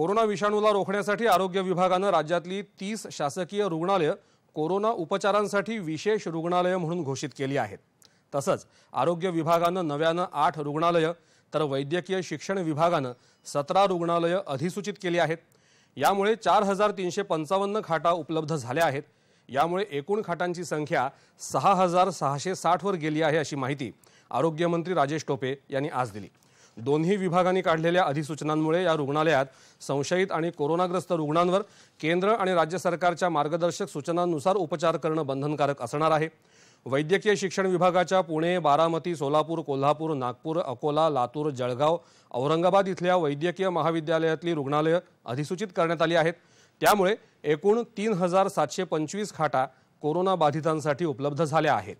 corona विषाणूला रोखण्यासाठी आरोग्य विभागानं राज्यातली तीस शासकीय रुग्णालयं कोरोना उपचारांसाठी विशेष रुग्णालयं म्हणून घोषित केली आहेत तसंच आरोग्य विभागानं नव्यानं आठ रुग्णालयं तर वैद्यकीय शिक्षण विभागानं सतरा रुग्णालयं अधिसूचित केली आहेत यामुळे चार हजार तीनशे पंचावन्न खाटा उपलब्ध झाल्या आहेत यामुळे एकूण खाटांची संख्या सहा हजार सहाशे साठवर गेली आहे अशी माहिती आरोग्यमंत्री राजेश टोपे यांनी आज दिली दोन्ही विभागांनी काढलेल्या अधिसूचनांमुळे या रुग्णालयात संशयित आणि कोरोनाग्रस्त रुग्णांवर केंद्र आणि राज्य सरकारच्या मार्गदर्शक सूचनांनुसार उपचार करणं बंधनकारक असणार आहे वैद्यकीय शिक्षण विभागाच्या पुणे बारामती सोलापूर कोल्हापूर नागपूर अकोला लातूर जळगाव औरंगाबाद इथल्या वैद्यकीय महाविद्यालयातली रुग्णालयं अधिसूचित करण्यात आली आहेत त्यामुळे एकूण तीन हजार सातशे पंचवीस खाटा कोरोनाबाधितांसाठी उपलब्ध झाल्या आहेत